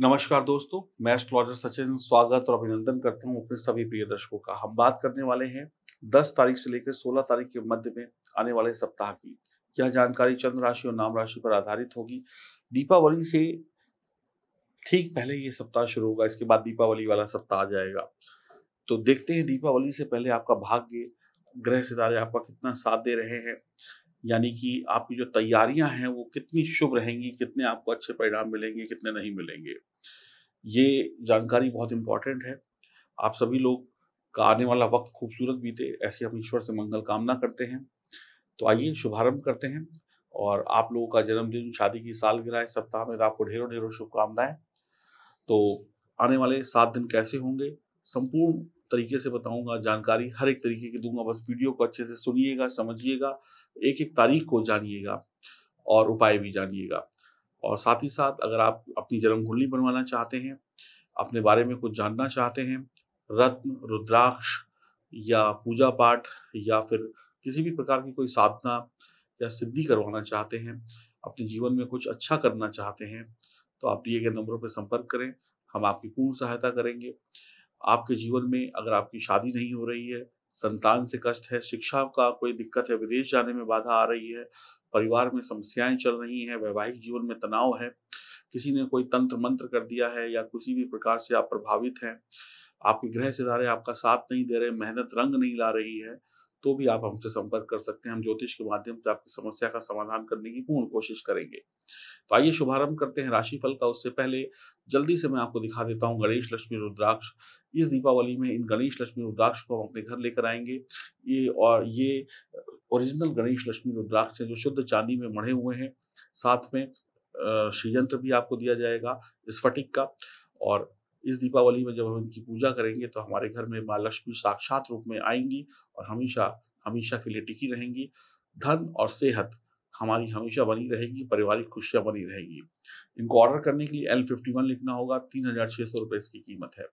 नमस्कार दोस्तों मैं एस्ट्रोलॉजर सचिन स्वागत और अभिनंदन करता हूं अपने सभी प्रिय दर्शकों का हम बात करने वाले हैं 10 तारीख से लेकर 16 तारीख के मध्य में आने वाले सप्ताह की यह जानकारी चंद्र राशि और नाम राशि पर आधारित होगी दीपावली से ठीक पहले ये सप्ताह शुरू होगा इसके बाद दीपावली वाला सप्ताह आ जाएगा तो देखते हैं दीपावली से पहले आपका भाग्य ग्रह सितारे आपका कितना साथ दे रहे हैं यानी कि आपकी जो तैयारियां हैं वो कितनी शुभ रहेंगी कितने आपको अच्छे परिणाम मिलेंगे कितने नहीं मिलेंगे ये जानकारी बहुत इंपॉर्टेंट है आप सभी लोग का आने वाला वक्त खूबसूरत बीते ऐसे हम ईश्वर से मंगल कामना करते हैं तो आइए शुभारंभ करते हैं और आप लोगों का जन्मदिन शादी की सालगिरह इस सप्ताह में आपको ढेरों ढेरों शुभकामनाएं तो आने वाले सात दिन कैसे होंगे संपूर्ण तरीके से बताऊंगा जानकारी हर एक तरीके की दूंगा बस वीडियो को अच्छे से सुनिएगा समझिएगा एक एक तारीख को जानिएगा और उपाय भी जानिएगा और साथ ही साथ अगर आप अपनी जन्म कुंडली बनवाना चाहते हैं अपने बारे में कुछ जानना चाहते हैं रत्न रुद्राक्ष या पूजा पाठ या फिर किसी भी प्रकार की कोई साधना या सिद्धि करवाना चाहते हैं अपने जीवन में कुछ अच्छा करना चाहते हैं तो आप दिए गए नंबरों पर संपर्क करें हम आपकी पूर्ण सहायता करेंगे आपके जीवन में अगर आपकी शादी नहीं हो रही है संतान से कष्ट है शिक्षा का कोई दिक्कत है विदेश जाने में बाधा आ रही है परिवार में समस्याएं चल रही हैं वैवाहिक जीवन में तनाव है किसी ने कोई तंत्र मंत्र कर दिया है या किसी भी प्रकार से आप प्रभावित हैं आपके ग्रह सितारे आपका साथ नहीं दे रहे मेहनत रंग नहीं ला रही है तो भी आप हमसे संपर्क कर सकते हैं हम ज्योतिष के माध्यम से आपकी समस्या का समाधान करने की पूर्ण कोशिश करेंगे तो आइए शुभारंभ करते हैं राशिफल का उससे पहले जल्दी से मैं आपको दिखा देता हूँ गणेश लक्ष्मी रुद्राक्ष इस दीपावली में इन गणेश लक्ष्मी रुद्राक्ष को हम अपने घर लेकर आएंगे ये और ये ओरिजिनल गणेश लक्ष्मी रुद्राक्ष है जो शुद्ध चांदी में मढ़े हुए हैं साथ में श्रीयंत्र भी आपको दिया जाएगा स्फटिक का और इस दीपावली में जब हम इनकी पूजा करेंगे तो हमारे घर में माँ लक्ष्मी साक्षात रूप में आएंगी और हमेशा हमेशा के लिए टिकी रहेंगी धन और सेहत हमारी हमेशा बनी रहेगी पारिवारिक खुशियाँ बनी रहेगी इनको ऑर्डर करने के लिए एल फिफ्टी वन लिखना होगा तीन हजार छह सौ रुपए इसकी कीमत है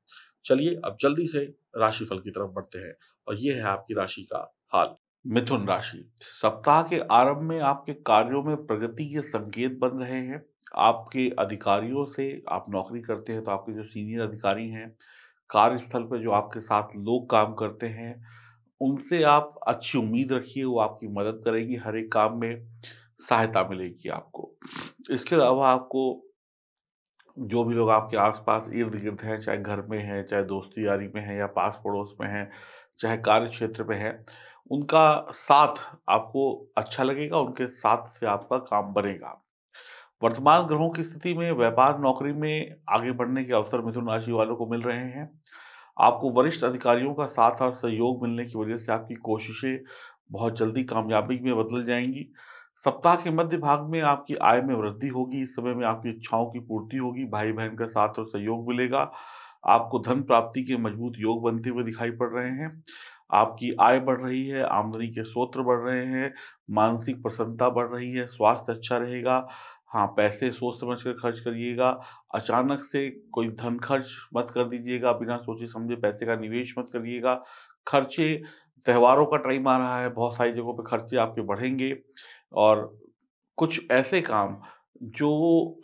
चलिए अब जल्दी से राशिफल की तरफ बढ़ते हैं और ये है आपकी राशि का हाल मिथुन राशि सप्ताह के आरंभ में आपके कार्यों में प्रगति के संकेत बन रहे हैं आपके अधिकारियों से आप नौकरी करते हैं तो आपके जो सीनियर अधिकारी हैं कार्यस्थल पर जो आपके साथ लोग काम करते हैं उनसे आप अच्छी उम्मीद रखिए वो आपकी मदद करेगी हर एक काम में सहायता मिलेगी आपको इसके अलावा आपको जो भी लोग आपके आसपास इर्द गिर्द हैं चाहे घर में हैं चाहे दोस्ती यारी में हैं या पास पड़ोस में हैं चाहे कार्य क्षेत्र में हैं उनका साथ आपको अच्छा लगेगा उनके साथ से आपका काम बनेगा वर्तमान ग्रहों की स्थिति में व्यापार नौकरी में आगे बढ़ने के अवसर मिथुन राशि वालों को मिल रहे हैं आपको वरिष्ठ अधिकारियों का साथ और सहयोग मिलने की वजह से आपकी कोशिशें बहुत जल्दी कामयाबी में बदल जाएंगी सप्ताह के मध्य भाग में आपकी आय में वृद्धि होगी इस समय में आपकी इच्छाओं की पूर्ति होगी भाई बहन का साथ और सहयोग मिलेगा आपको धन प्राप्ति के मजबूत योग बनते हुए दिखाई पड़ रहे हैं आपकी आय बढ़ रही है आमदनी के स्रोत बढ़ रहे हैं मानसिक प्रसन्नता बढ़ रही है स्वास्थ्य अच्छा रहेगा हाँ पैसे सोच समझ कर खर्च करिएगा अचानक से कोई धन खर्च मत कर दीजिएगा बिना सोचे समझे पैसे का निवेश मत करिएगा खर्चे त्यौहारों का टाइम आ रहा है बहुत सारी जगहों पे खर्चे आपके बढ़ेंगे और कुछ ऐसे काम जो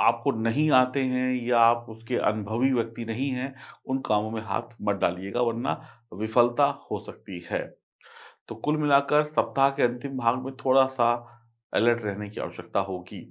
आपको नहीं आते हैं या आप उसके अनुभवी व्यक्ति नहीं हैं उन कामों में हाथ मत डालिएगा वरना विफलता हो सकती है तो कुल मिलाकर सप्ताह के अंतिम भाग में थोड़ा सा अलर्ट रहने की आवश्यकता होगी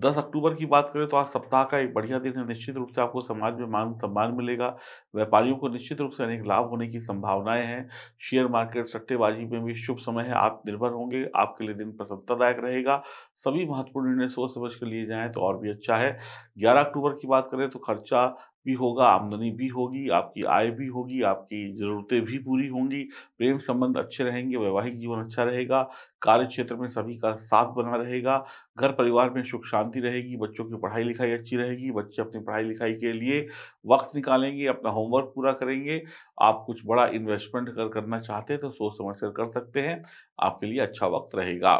दस अक्टूबर की बात करें तो आज सप्ताह का एक बढ़िया दिन है निश्चित रूप से आपको समाज में मान सम्मान मिलेगा व्यापारियों को निश्चित रूप से अनेक लाभ होने की संभावनाएं हैं शेयर मार्केट सट्टेबाजी में भी शुभ समय है आप निर्भर होंगे आपके लिए दिन प्रसन्नतादायक रहेगा सभी महत्वपूर्ण निर्णय सोच समझ कर लिए जाएँ तो और भी अच्छा है ग्यारह अक्टूबर की बात करें तो खर्चा भी होगा आमदनी भी होगी आपकी आय भी होगी आपकी ज़रूरतें भी पूरी होंगी प्रेम संबंध अच्छे रहेंगे वैवाहिक जीवन अच्छा रहेगा कार्य क्षेत्र में सभी का साथ बना रहेगा घर परिवार में सुख शांति रहेगी बच्चों की पढ़ाई लिखाई अच्छी रहेगी बच्चे अपनी पढ़ाई लिखाई के लिए वक्त निकालेंगे अपना होमवर्क पूरा करेंगे आप कुछ बड़ा इन्वेस्टमेंट कर करना चाहते हैं तो सोच समझ कर कर सकते हैं आपके लिए अच्छा वक्त रहेगा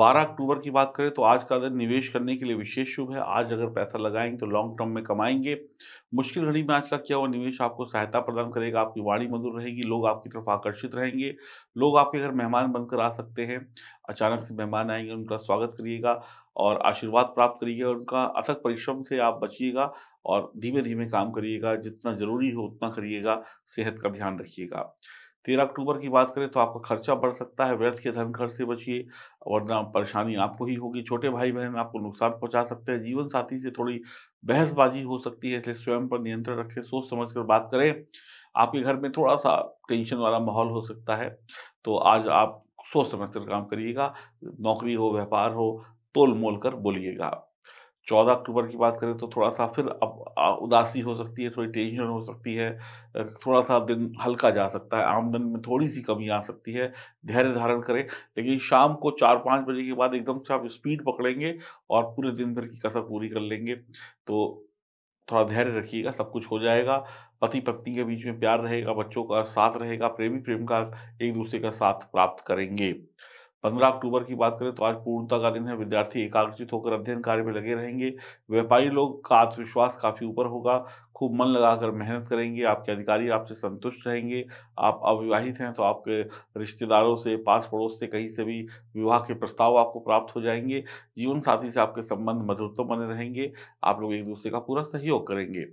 12 अक्टूबर की बात करें तो आज का दिन निवेश करने के लिए विशेष शुभ है आज अगर पैसा लगाएंगे तो लॉन्ग टर्म में कमाएंगे मुश्किल घड़ी में आज का किया हुआ निवेश आपको सहायता प्रदान करेगा आपकी वाणी मधुर रहेगी लोग आपकी तरफ आकर्षित रहेंगे लोग आपके घर मेहमान बनकर आ सकते हैं अचानक से मेहमान आएंगे उनका स्वागत करिएगा और आशीर्वाद प्राप्त करिएगा उनका अथक परिश्रम से आप बचिएगा और धीमे धीमे काम करिएगा जितना जरूरी हो उतना करिएगा सेहत का ध्यान रखिएगा तेरह अक्टूबर की बात करें तो आपका खर्चा बढ़ सकता है व्यर्थ के धन खर्च से बचिए वरना परेशानी आपको ही होगी छोटे भाई बहन आपको नुकसान पहुंचा सकते हैं जीवन साथी से थोड़ी बहसबाजी हो सकती है इसलिए स्वयं पर नियंत्रण रखें सोच समझ कर बात करें आपके घर में थोड़ा सा टेंशन वाला माहौल हो सकता है तो आज आप सोच समझ कर काम करिएगा नौकरी हो व्यापार हो तोल मोल कर बोलिएगा चौदह अक्टूबर की बात करें तो थोड़ा सा फिर अब उदासी हो सकती है थोड़ी टेंशन हो सकती है थोड़ा सा दिन हल्का जा सकता है आमदन में थोड़ी सी कमी आ सकती है धैर्य धारण करें लेकिन शाम को चार पाँच बजे के बाद एकदम से आप स्पीड पकड़ेंगे और पूरे दिन भर की कसर पूरी कर लेंगे तो थोड़ा धैर्य रखिएगा सब कुछ हो जाएगा पति पत्नी के बीच में प्यार रहेगा बच्चों का साथ रहेगा प्रेमी प्रेम का एक दूसरे का साथ प्राप्त करेंगे पंद्रह अक्टूबर की बात करें तो आज पूर्णता का दिन है विद्यार्थी एकाग्रचित होकर अध्ययन कार्य में लगे रहेंगे व्यापारी लोग का आत्मविश्वास काफी ऊपर होगा खूब मन लगाकर मेहनत करेंगे आपके अधिकारी आपसे संतुष्ट रहेंगे आप अविवाहित हैं तो आपके रिश्तेदारों से पास पड़ोस से कहीं से भी विवाह के प्रस्ताव आपको प्राप्त हो जाएंगे जीवन साथी से आपके संबंध मधुरत्व तो बने रहेंगे आप लोग एक दूसरे का पूरा सहयोग करेंगे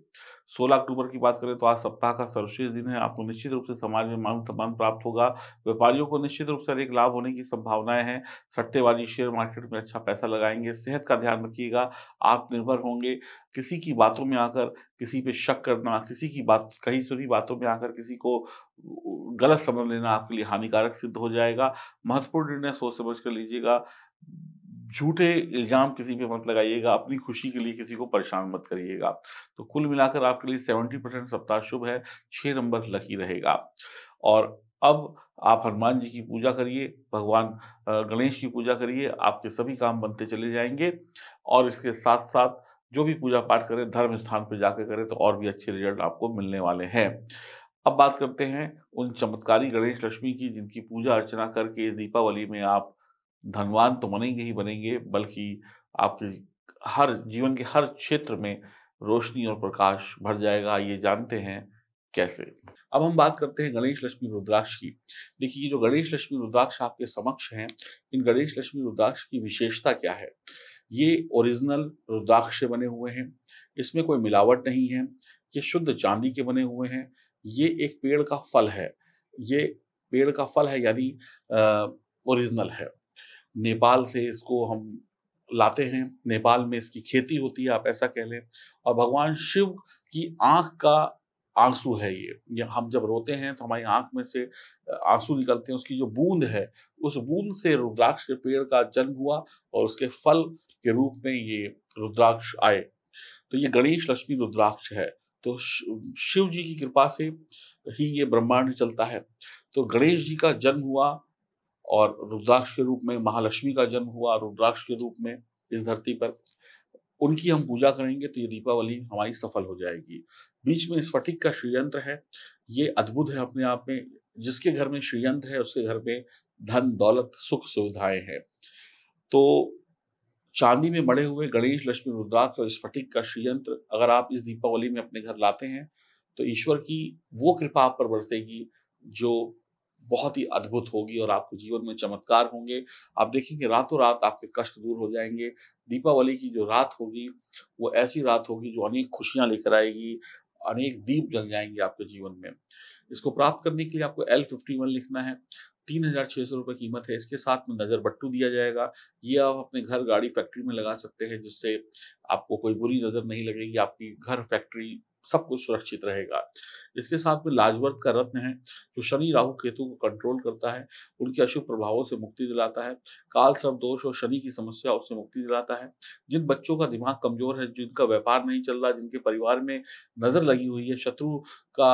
16 अक्टूबर की बात करें तो आज सप्ताह का सर्वश्रेष्ठ दिन है आपको निश्चित रूप से समाज में मान सम्मान प्राप्त होगा व्यापारियों को निश्चित रूप से अधिक लाभ होने की संभावनाएं हैं सट्टेबाजी शेयर मार्केट में अच्छा पैसा लगाएंगे सेहत का ध्यान रखिएगा आत्मनिर्भर होंगे किसी की बातों में आकर किसी पे शक करना किसी की बात कहीं सुनी बातों में आकर किसी को गलत समझ लेना आपके लिए हानिकारक सिद्ध हो जाएगा महत्वपूर्ण निर्णय सोच समझ कर लीजिएगा झूठे इल्ज़ाम किसी पे मत लगाइएगा अपनी खुशी के लिए किसी को परेशान मत करिएगा तो कुल मिलाकर आपके लिए सेवेंटी परसेंट सप्ताह शुभ है छः नंबर लकी रहेगा और अब आप हनुमान जी की पूजा करिए भगवान गणेश की पूजा करिए आपके सभी काम बनते चले जाएंगे और इसके साथ साथ जो भी पूजा पाठ करें धर्म स्थान पर जाकर करें तो और भी अच्छे रिजल्ट आपको मिलने वाले हैं अब बात करते हैं उन चमत्कारी गणेश लक्ष्मी की जिनकी पूजा अर्चना करके दीपावली में आप धनवान तो बनेंगे ही बनेंगे बल्कि आपके हर जीवन के हर क्षेत्र में रोशनी और प्रकाश भर जाएगा ये जानते हैं कैसे अब हम बात करते हैं गणेश लक्ष्मी रुद्राक्ष की देखिए ये जो गणेश लक्ष्मी रुद्राक्ष आपके समक्ष हैं इन गणेश लक्ष्मी रुद्राक्ष की विशेषता क्या है ये ओरिजिनल रुद्राक्ष से बने हुए हैं इसमें कोई मिलावट नहीं है ये शुद्ध चांदी के बने हुए हैं ये एक पेड़ का फल है ये पेड़ का फल है यानी ओरिजिनल है नेपाल से इसको हम लाते हैं नेपाल में इसकी खेती होती है आप ऐसा कह लें और भगवान शिव की आँख का आंसू है ये हम जब रोते हैं तो हमारी आंख में से आंसू निकलते हैं उसकी जो बूंद है उस बूंद से रुद्राक्ष के पेड़ का जन्म हुआ और उसके फल के रूप में ये रुद्राक्ष आए तो ये गणेश लक्ष्मी रुद्राक्ष है तो शिव जी की कृपा से ही ये ब्रह्मांड चलता है तो गणेश जी का जन्म हुआ और रुद्राक्ष के रूप में महालक्ष्मी का जन्म हुआ रुद्राक्ष के रूप में इस धरती पर उनकी हम पूजा करेंगे तो ये दीपावली हमारी सफल हो जाएगी बीच में स्फटिक का श्रीयंत्र है ये अद्भुत है अपने आप में जिसके घर में श्रीयंत्र है उसके घर में धन दौलत सुख सुविधाएं हैं तो चांदी में बड़े हुए गणेश लक्ष्मी रुद्राक्ष और स्फटिक का श्रीयंत्र अगर आप इस दीपावली में अपने घर लाते हैं तो ईश्वर की वो कृपा आप पर बरसेगी जो बहुत ही अद्भुत होगी और आपके जीवन में चमत्कार होंगे आप देखेंगे रातों रात आपके कष्ट दूर हो जाएंगे दीपावली की जो रात होगी वो ऐसी रात होगी जो अनेक खुशियां लेकर आएगी अनेक दीप जल जाएंगे आपके जीवन में इसको प्राप्त करने के लिए आपको एल फिफ्टी वन लिखना है तीन हजार छः सौ रुपये कीमत है इसके साथ में नज़र बट्टू दिया जाएगा ये आप अपने घर गाड़ी फैक्ट्री में लगा सकते हैं जिससे आपको कोई बुरी नज़र नहीं लगेगी आपकी घर फैक्ट्री सब कुछ सुरक्षित रहेगा इसके साथ में लाजवर्त का रत्न है जो शनि राहु केतु को कंट्रोल करता है उनके अशुभ प्रभावों से मुक्ति दिलाता है काल सर्व दोष और शनि की समस्या उससे मुक्ति दिलाता है जिन बच्चों का दिमाग कमजोर है जिनका व्यापार नहीं चल रहा जिनके परिवार में नजर लगी हुई है शत्रु का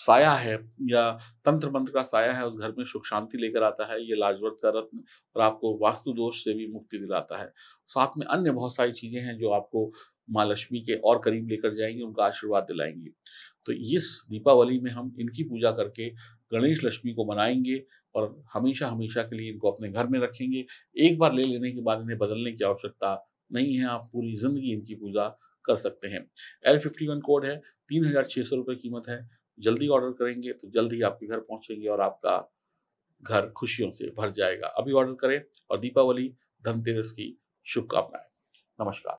साया है या तंत्र मंत्र का साया है उस घर में सुख शांति लेकर आता है ये लाजवर्त का रत्न और आपको वास्तु दोष से भी मुक्ति दिलाता है साथ में अन्य बहुत सारी चीज़ें हैं जो आपको माँ लक्ष्मी के और करीब लेकर जाएंगे उनका आशीर्वाद दिलाएंगे तो इस दीपावली में हम इनकी पूजा करके गणेश लक्ष्मी को मनाएंगे और हमेशा हमेशा के लिए इनको अपने घर में रखेंगे एक बार ले लेने के बाद इन्हें बदलने की आवश्यकता नहीं है आप पूरी ज़िंदगी इनकी पूजा कर सकते हैं एल फिफ्टी वन कोड है तीन हज़ार छः सौ रुपये कीमत है जल्दी ऑर्डर करेंगे तो जल्द ही आपके घर पहुँचेंगे और आपका घर खुशियों से भर जाएगा अभी ऑर्डर करें और दीपावली धनतेरस की शुभकामनाएं नमस्कार